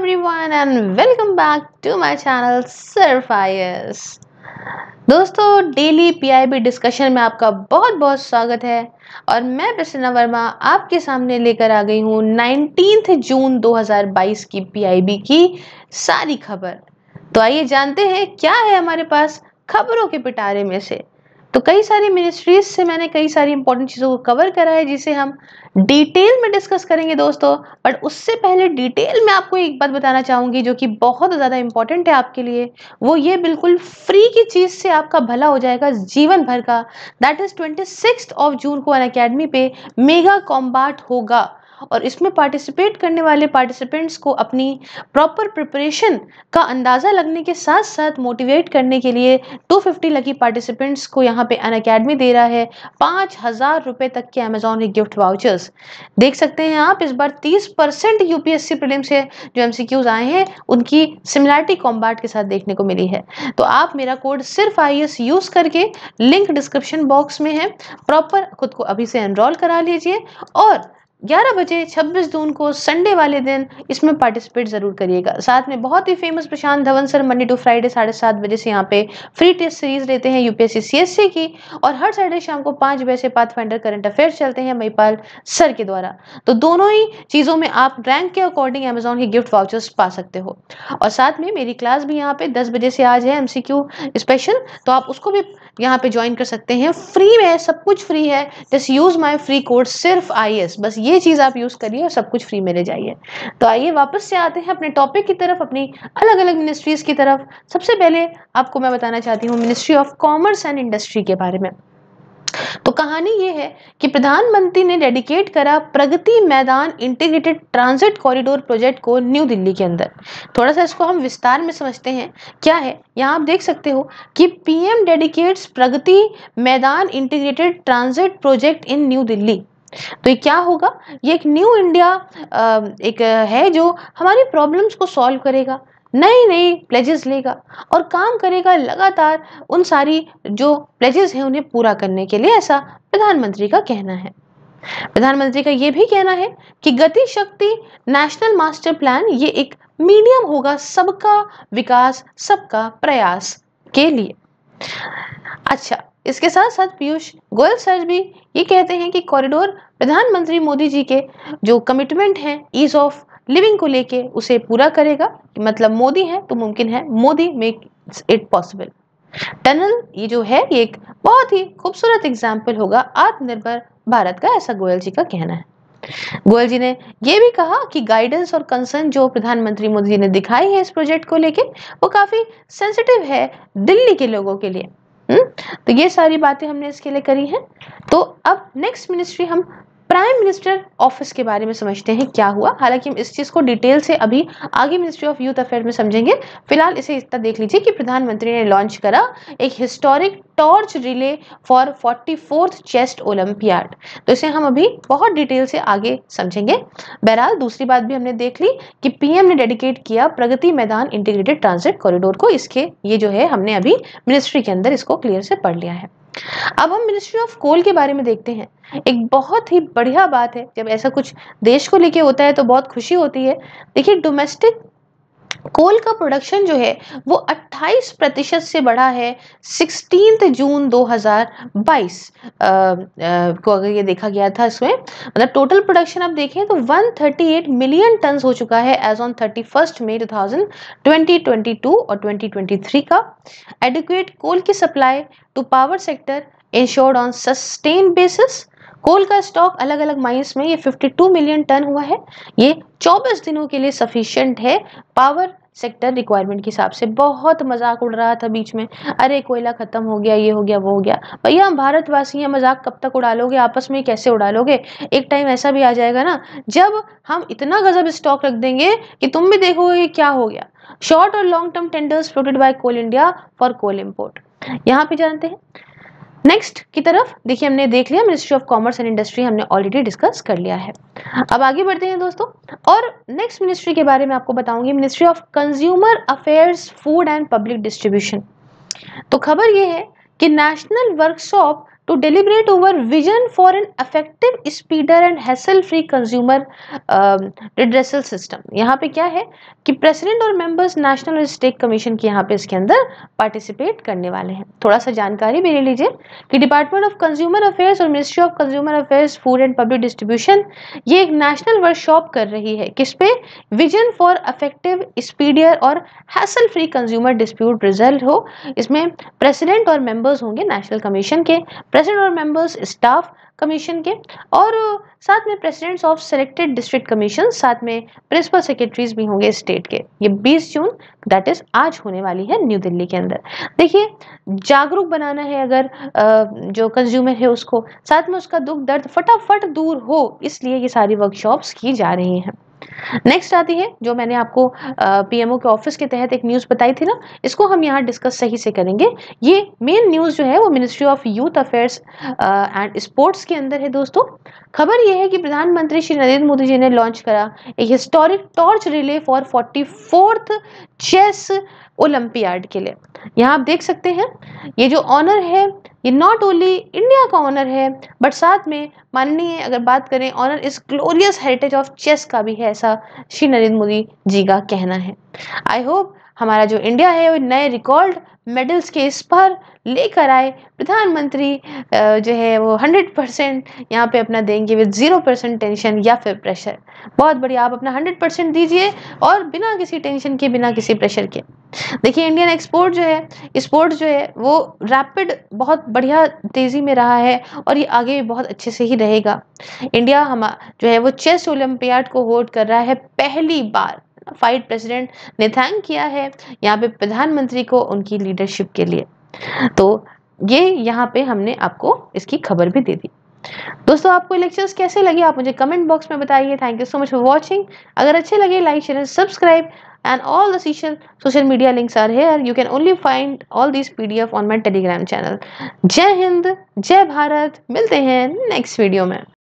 Everyone and welcome back to my channel सिर्फ दोस्तों daily PIB discussion में आपका बहुत बहुत स्वागत है और मैं प्रसन्ना वर्मा आपके सामने लेकर आ गई हूँ नाइनटीन जून 2022 की पीआईबी की सारी खबर तो आइए जानते हैं क्या है हमारे पास खबरों के पिटारे में से तो कई सारी मिनिस्ट्रीज से मैंने कई सारी इंपॉर्टेंट चीज़ों को कवर करा है जिसे हम डिटेल में डिस्कस करेंगे दोस्तों बट उससे पहले डिटेल में आपको एक बात बताना चाहूँगी जो कि बहुत ज़्यादा इंपॉर्टेंट है आपके लिए वो ये बिल्कुल फ्री की चीज़ से आपका भला हो जाएगा जीवन भर का that is twenty of June को अन अकेडमी पे मेगा कॉम्बाट होगा और इसमें पार्टिसिपेट करने वाले पार्टिसिपेंट्स को अपनी प्रॉपर प्रिपरेशन का अंदाज़ा लगने के साथ साथ मोटिवेट करने के लिए 250 लकी पार्टिसिपेंट्स को यहाँ पे अन अकेडमी दे रहा है पाँच हज़ार रुपये तक के अमेजोन के गिफ्ट वाउचर्स देख सकते हैं आप इस बार 30 परसेंट यू पी से जो एम आए हैं उनकी सिमिलैरिटी कॉम्बार्ट के साथ देखने को मिली है तो आप मेरा कोड सिर्फ आई यूज़ e करके लिंक डिस्क्रिप्शन बॉक्स में है प्रॉपर खुद को अभी से एनरोल करा लीजिए और 11 बजे 26 जून को संडे वाले दिन इसमें पार्टिसिपेट ज़रूर करिएगा साथ में बहुत ही famous Prashant Dhawan sir Monday to Friday साढ़े सात बजे से यहाँ पे फ्री टेस्ट सीरीज लेते हैं यूपीएससी सीएससी की और हर सैटरडे शाम को पांच बजे से पाथ फाइंडर करंट अफेयर चलते हैं महिपाल सर के द्वारा तो दोनों ही चीज़ों में आप रैंक के अकॉर्डिंग एमेजोन के गिफ्ट वाउचर्स पा सकते हो और साथ में मेरी क्लास भी यहाँ पे दस बजे से आज है एम स्पेशल तो आप उसको भी यहाँ पे ज्वाइन कर सकते हैं फ्री में सब कुछ फ्री है just use my free code सिर्फ आई बस ये ये चीज़ आप यूज़ करिए और सब कुछ फ्री में ले जाइए तो आइए वापस से आते हैं अपने टॉपिक की तरफ अपनी अलग अलग मिनिस्ट्रीज़ की तरफ सबसे पहले आपको मैं बताना चाहती हूँ ministry of commerce and industry के बारे में तो कहानी ये है कि प्रधानमंत्री ने डेडिकेट करा Pragati Maidan integrated transit corridor project को न्यू दिल्ली के अंदर थोड़ा सा इसको हम विस्तार में समझते हैं क्या है यहाँ आप देख सकते हो कि PM dedicates Pragati Maidan integrated transit project in New Delhi तो ये क्या होगा ये एक न्यू इंडिया एक है जो हमारी प्रॉब्लम्स को सॉल्व करेगा नई नई प्लेजेस लेगा और काम करेगा लगातार उन सारी जो प्लेजेस हैं उन्हें पूरा करने के लिए ऐसा प्रधानमंत्री का कहना है प्रधानमंत्री का ये भी कहना है कि गति शक्ति नेशनल मास्टर प्लान ये एक मीडियम होगा सबका विकास सबका प्रयास के लिए अच्छा इसके साथ साथ पीयूष गोयल सर भी ये कहते हैं कि कॉरिडोर प्रधानमंत्री मोदी जी के जो कमिटमेंट हैं ईज ऑफ लिविंग को लेके उसे पूरा करेगा मतलब मोदी है तो मुमकिन है Modi make it possible tunnel ये जो है ये एक बहुत ही खूबसूरत एग्जाम्पल होगा आत्मनिर्भर भारत का ऐसा गोयल जी का कहना है गोयल जी ने यह भी कहा कि गाइडेंस और कंसर्न जो प्रधानमंत्री मोदी जी ने दिखाई है इस प्रोजेक्ट को लेके वो काफ़ी सेंसिटिव है दिल्ली के लोगों के लिए हम्म? तो ये सारी बातें हमने इसके लिए करी हैं तो अब नेक्स्ट मिनिस्ट्री हम प्राइम मिनिस्टर ऑफिस के बारे में समझते हैं क्या हुआ हालांकि हम इस चीज़ को डिटेल से अभी आगे मिनिस्ट्री ऑफ यूथ अफेयर में समझेंगे फिलहाल इसे इतना देख लीजिए कि प्रधानमंत्री ने लॉन्च करा एक historic torch relay for forty fourth chess Olympiad तो इसे हम अभी बहुत डिटेल से आगे समझेंगे बहरहाल दूसरी बात भी हमने देख ली कि पीएम ने डेडिकेट किया प्रगति मैदान इंटीग्रेटेड ट्रांसिट कॉरिडोर को इसके ये जो है हमने अभी मिनिस्ट्री के अंदर इसको क्लियर से पढ़ लिया है अब हम मिनिस्ट्री ऑफ कोल के बारे में देखते हैं एक बहुत ही बढ़िया बात है जब ऐसा कुछ देश को लेके होता है तो बहुत खुशी होती है देखिए डोमेस्टिक कोल का प्रोडक्शन जो है वो 28 प्रतिशत से बढ़ा है सिक्सटीन जून 2022 आ, आ, को अगर ये देखा गया था इसमें मतलब टोटल प्रोडक्शन आप देखें तो 138 मिलियन टन्स हो चुका है as on thirty first May two thousand twenty twenty two और ट्वेंटी ट्वेंटी थ्री का एडिक्वेट कोल की supply to power sector ensured on sustain basis coal का स्टॉक अलग अलग माइंस में ये 52 मिलियन टन हुआ है ये 24 दिनों के लिए सफिशियंट है पावर सेक्टर रिक्वायरमेंट के हिसाब से बहुत मजाक उड़ रहा था बीच में अरे कोयला ख़त्म हो गया ये हो गया वो हो गया भैया हम भारतवासी हैं मजाक कब तक उड़ा लोगे आपस में कैसे उड़ा लोगे एक टाइम ऐसा भी आ जाएगा ना जब हम इतना गजब स्टॉक रख देंगे कि तुम भी देखोगे क्या हो गया शॉर्ट और long term tenders floated by coal India for coal import यहाँ पे जानते हैं नेक्स्ट की तरफ देखिए हमने देख लिया ministry of commerce and industry हमने ऑलरेडी डिस्कस कर लिया है अब आगे बढ़ते हैं दोस्तों और नेक्स्ट मिनिस्ट्री के बारे में आपको बताऊंगी ministry of consumer affairs food and public distribution तो खबर ये है कि national workshop to deliberate over vision for an effective speedier and hassle free consumer redressal system यहाँ पे क्या है कि प्रेसिडेंट और मेंबर्स नेशनल स्टेक कमीशन के यहाँ पे इसके अंदर पार्टिसिपेट करने वाले हैं थोड़ा सा जानकारी भी ले लीजिए कि डिपार्टमेंट ऑफ कंज्यूमर अफेयर्स और ministry of consumer affairs food and public distribution ये एक नेशनल वर्कशॉप कर रही है किस पे विजन फॉर अफेक्टिव स्पीडियर और hassle free consumer dispute result हो इसमें प्रेसिडेंट और मेंबर्स होंगे नेशनल कमीशन के प्रेसिडेंट और मेंबर्स स्टाफ कमीशन के और साथ में presidents of selected district commission साथ में प्रिंसिपल सेक्रेटरीज भी होंगे स्टेट के ये 20 जून दैट इज आज होने वाली है न्यू दिल्ली के अंदर देखिए जागरूक बनाना है अगर जो कंज्यूमर है उसको साथ में उसका दुख दर्द फटाफट दूर हो इसलिए ये सारी वर्कशॉप्स की जा रही हैं नेक्स्ट आती है जो मैंने आपको पीएमओ के ऑफिस के तहत एक न्यूज़ बताई थी ना इसको हम यहाँ डिस्कस सही से करेंगे ये मेन न्यूज़ जो है वो ministry of youth affairs and sports के अंदर है दोस्तों खबर यह है कि प्रधानमंत्री श्री नरेंद्र मोदी जी ने लॉन्च करा एक historic torch relay for forty fourth chess Olympiad के लिए यहाँ आप देख सकते हैं ये जो ऑनर है ये नॉट ओनली इंडिया का ऑनर है बट साथ में माननीय अगर बात करें ऑनर इस ग्लोरियस हेरिटेज ऑफ चेस का भी है ऐसा श्री नरेंद्र मोदी जी का कहना है आई होप हमारा जो इंडिया है वो नए रिकॉर्ड मेडल्स के इस पर लेकर आए प्रधानमंत्री जो है वो हंड्रेड परसेंट यहाँ पर अपना देंगे विद ज़ीरो परसेंट टेंशन या फिर प्रेशर बहुत बढ़िया आप अपना हंड्रेड परसेंट दीजिए और बिना किसी टेंशन के बिना किसी प्रेशर के देखिए इंडियन एक्सपोर्ट जो है एक्सपोर्ट जो है वो रैपिड बहुत बढ़िया तेज़ी में रहा है और ये आगे भी बहुत अच्छे से ही रहेगा इंडिया हम जो है वो चेस ओलंपियाड को होल्ड कर रहा है पहली बार फाइड प्रेसिडेंट ने थैंक किया है यहाँ पे प्रधानमंत्री को उनकी लीडरशिप के लिए तो ये यहाँ पे हमने आपको इसकी खबर भी दे दी दोस्तों आपको लेक्चर्स कैसे लगे आप मुझे कमेंट बॉक्स में बताइए thank you so much for watching अगर अच्छे लगे like share and subscribe and all the social social media links are here you can only find all these pdf on my telegram channel jai hind jai bharat milte hain next video mein